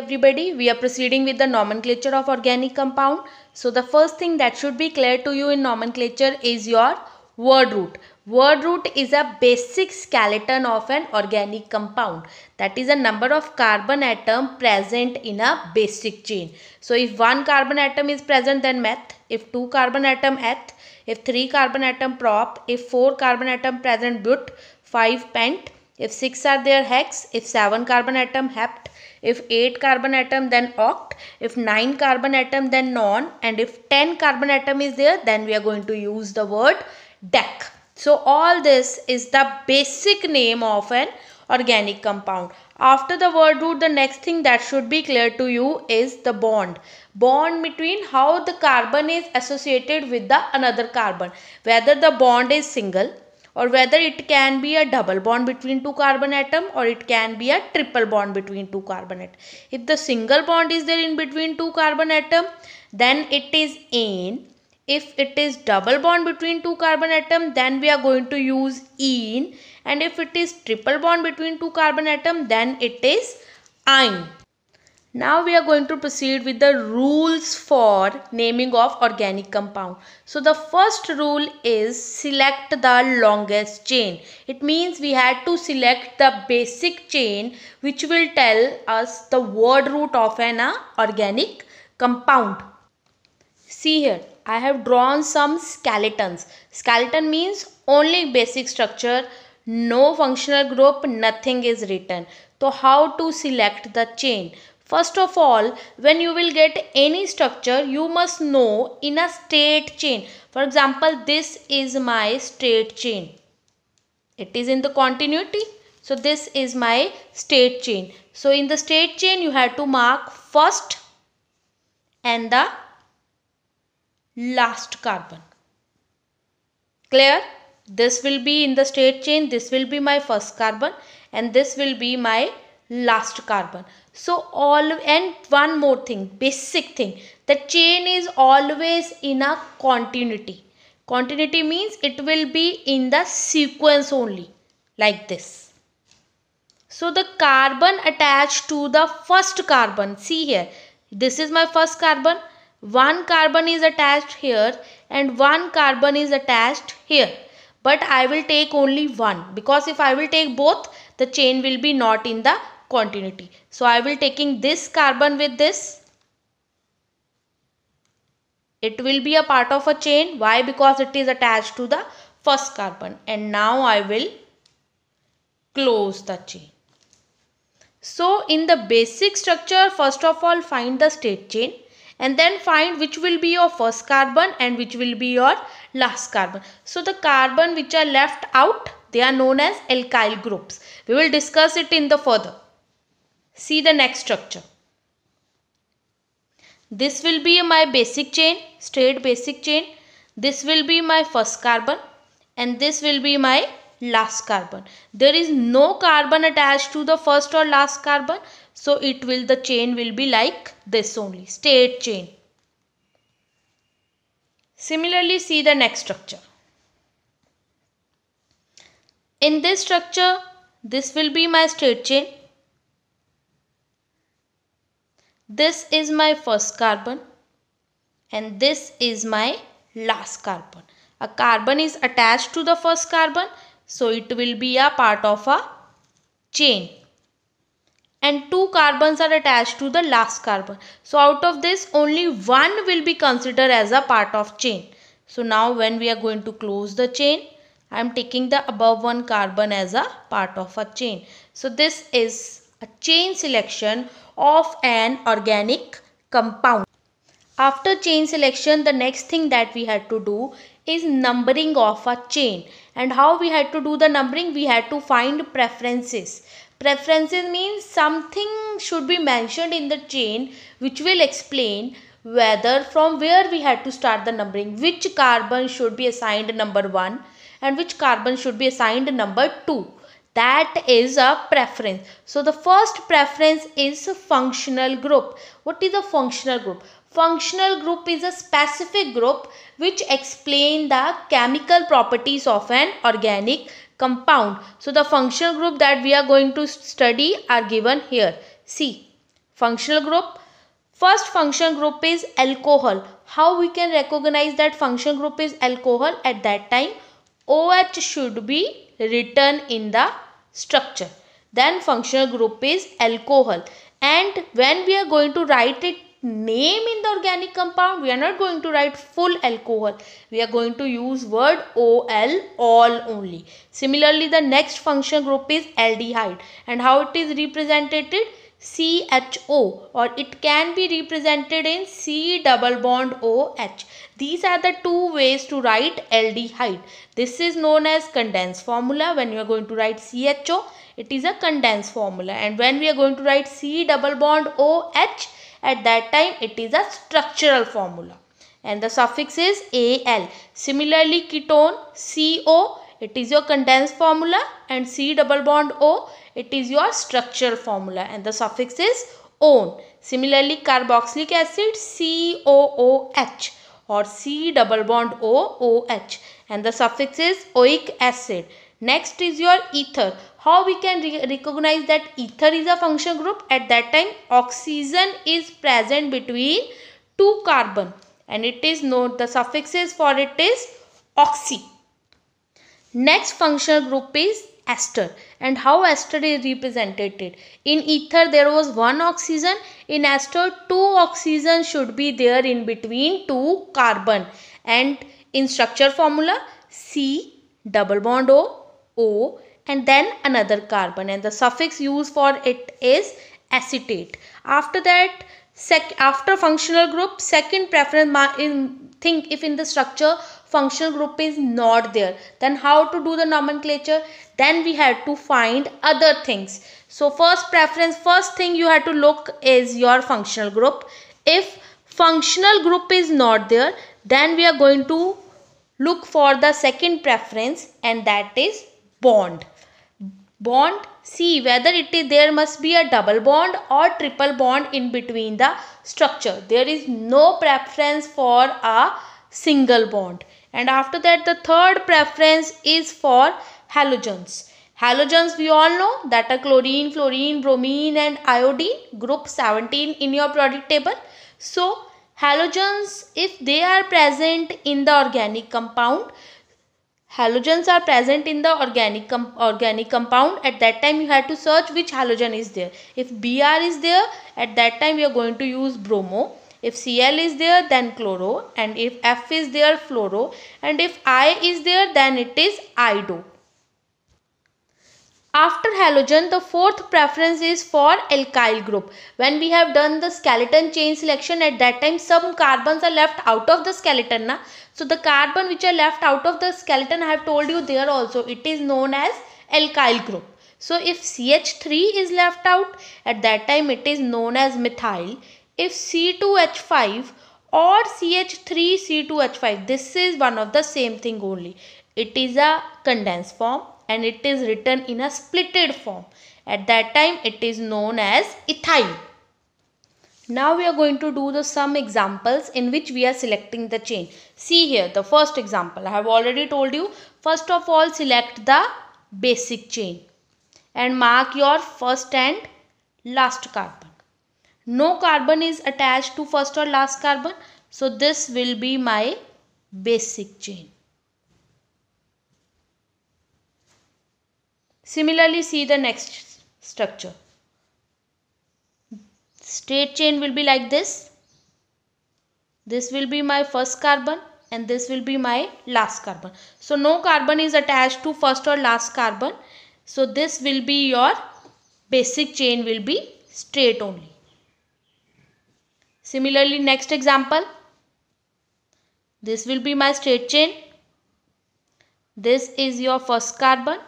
everybody, we are proceeding with the nomenclature of organic compound. So the first thing that should be clear to you in nomenclature is your word root. Word root is a basic skeleton of an organic compound. That is a number of carbon atom present in a basic chain. So if one carbon atom is present then meth, if two carbon atom eth, if three carbon atom prop, if four carbon atom present but, five pent, if six are there hex, if seven carbon atom hept, if 8 carbon atom then oct. If 9 carbon atom then non. And if 10 carbon atom is there then we are going to use the word dec. So all this is the basic name of an organic compound. After the word root, the next thing that should be clear to you is the bond. Bond between how the carbon is associated with the another carbon. Whether the bond is single or whether it can be a double bond between two carbon atom or it can be a triple bond between two carbon atom. If the single bond is there in between two carbon atom then it is in. If it is double bond between two carbon atom then we are going to use in and if it is triple bond between two carbon atom then it is ine. Now we are going to proceed with the rules for naming of organic compound. So the first rule is select the longest chain. It means we had to select the basic chain which will tell us the word root of an organic compound. See here, I have drawn some skeletons. Skeleton means only basic structure, no functional group, nothing is written. So how to select the chain? First of all, when you will get any structure, you must know in a state chain. For example, this is my state chain. It is in the continuity. So this is my state chain. So in the state chain, you have to mark first and the last carbon. Clear? This will be in the state chain. This will be my first carbon and this will be my last carbon so all and one more thing basic thing the chain is always in a continuity continuity means it will be in the sequence only like this so the carbon attached to the first carbon see here this is my first carbon one carbon is attached here and one carbon is attached here but I will take only one because if I will take both the chain will be not in the continuity. So I will taking this carbon with this. It will be a part of a chain. Why? Because it is attached to the first carbon. And now I will close the chain. So in the basic structure, first of all find the state chain and then find which will be your first carbon and which will be your last carbon. So the carbon which are left out, they are known as alkyl groups. We will discuss it in the further. See the next structure. This will be my basic chain, straight basic chain. This will be my first carbon and this will be my last carbon. There is no carbon attached to the first or last carbon. So it will, the chain will be like this only, straight chain. Similarly, see the next structure. In this structure, this will be my straight chain This is my first carbon and this is my last carbon. A carbon is attached to the first carbon so it will be a part of a chain and two carbons are attached to the last carbon. So out of this only one will be considered as a part of chain. So now when we are going to close the chain, I am taking the above one carbon as a part of a chain. So this is a chain selection of an organic compound. After chain selection, the next thing that we had to do is numbering of a chain. And how we had to do the numbering? We had to find preferences. Preferences means something should be mentioned in the chain which will explain whether from where we had to start the numbering which carbon should be assigned number 1 and which carbon should be assigned number 2 that is a preference so the first preference is functional group what is a functional group functional group is a specific group which explain the chemical properties of an organic compound so the functional group that we are going to study are given here see functional group First function group is alcohol. How we can recognize that function group is alcohol at that time? OH should be written in the structure. Then functional group is alcohol. And when we are going to write it name in the organic compound, we are not going to write full alcohol. We are going to use word OL, all only. Similarly, the next functional group is aldehyde. And how it is represented? CHO or it can be represented in C double bond OH. These are the two ways to write aldehyde. This is known as condensed formula. When you are going to write CHO, it is a condensed formula. And when we are going to write C double bond OH, at that time it is a structural formula. And the suffix is AL. Similarly, ketone CO it is your condensed formula and C double bond O it is your structural formula and the suffix is ON. Similarly carboxylic acid COOH or C double bond OOH and the suffix is oic acid. Next is your ether. How we can re recognize that ether is a function group? At that time oxygen is present between two carbon and it is known the suffixes for it is oxy Next functional group is ester and how ester is represented. In ether there was one oxygen, in ester two oxygen should be there in between two carbon and in structure formula C double bond O, O and then another carbon and the suffix used for it is acetate. After that sec after functional group second preference think if in the structure functional group is not there then how to do the nomenclature then we had to find other things so first preference first thing you had to look is your functional group if functional group is not there then we are going to look for the second preference and that is bond bond see whether it is there must be a double bond or triple bond in between the structure there is no preference for a single bond and after that the third preference is for halogens. Halogens we all know that are chlorine, fluorine, bromine and iodine group 17 in your product table. So halogens if they are present in the organic compound halogens are present in the organic com organic compound at that time you have to search which halogen is there if br is there at that time you are going to use bromo if Cl is there then chloro and if F is there fluoro and if I is there then it is iodo. After halogen, the fourth preference is for alkyl group. When we have done the skeleton chain selection, at that time some carbons are left out of the skeleton. Na? So the carbon which are left out of the skeleton, I have told you there also, it is known as alkyl group. So if CH3 is left out, at that time it is known as methyl if C2H5 or CH3C2H5 this is one of the same thing only it is a condensed form and it is written in a splitted form at that time it is known as ethyl now we are going to do the some examples in which we are selecting the chain. See here the first example. I have already told you. First of all select the basic chain. And mark your first and last carbon no carbon is attached to first or last carbon so this will be my basic chain similarly see the next structure straight chain will be like this this will be my first carbon and this will be my last carbon so no carbon is attached to first or last carbon so this will be your basic chain will be straight only Similarly, next example. This will be my state chain. This is your first carbon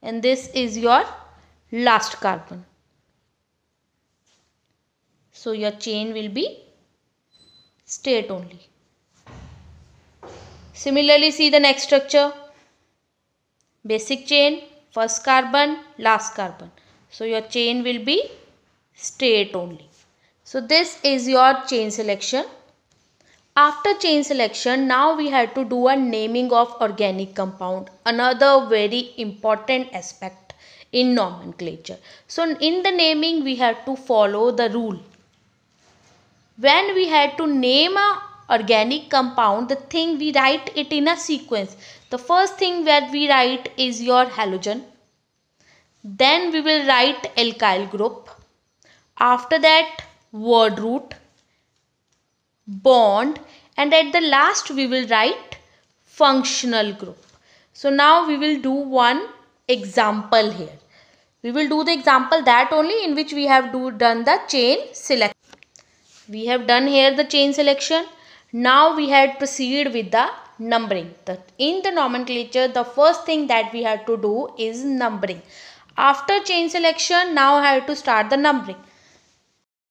and this is your last carbon. So your chain will be state only. Similarly, see the next structure. Basic chain, first carbon, last carbon. So your chain will be state only. So this is your chain selection. After chain selection, now we have to do a naming of organic compound, another very important aspect in nomenclature. So in the naming, we have to follow the rule. When we had to name a organic compound, the thing we write it in a sequence. The first thing that we write is your halogen. Then we will write alkyl group. After that, word root, bond and at the last we will write functional group. So now we will do one example here. We will do the example that only in which we have do, done the chain selection. We have done here the chain selection. Now we had proceed with the numbering. The, in the nomenclature the first thing that we have to do is numbering. After chain selection now I have to start the numbering.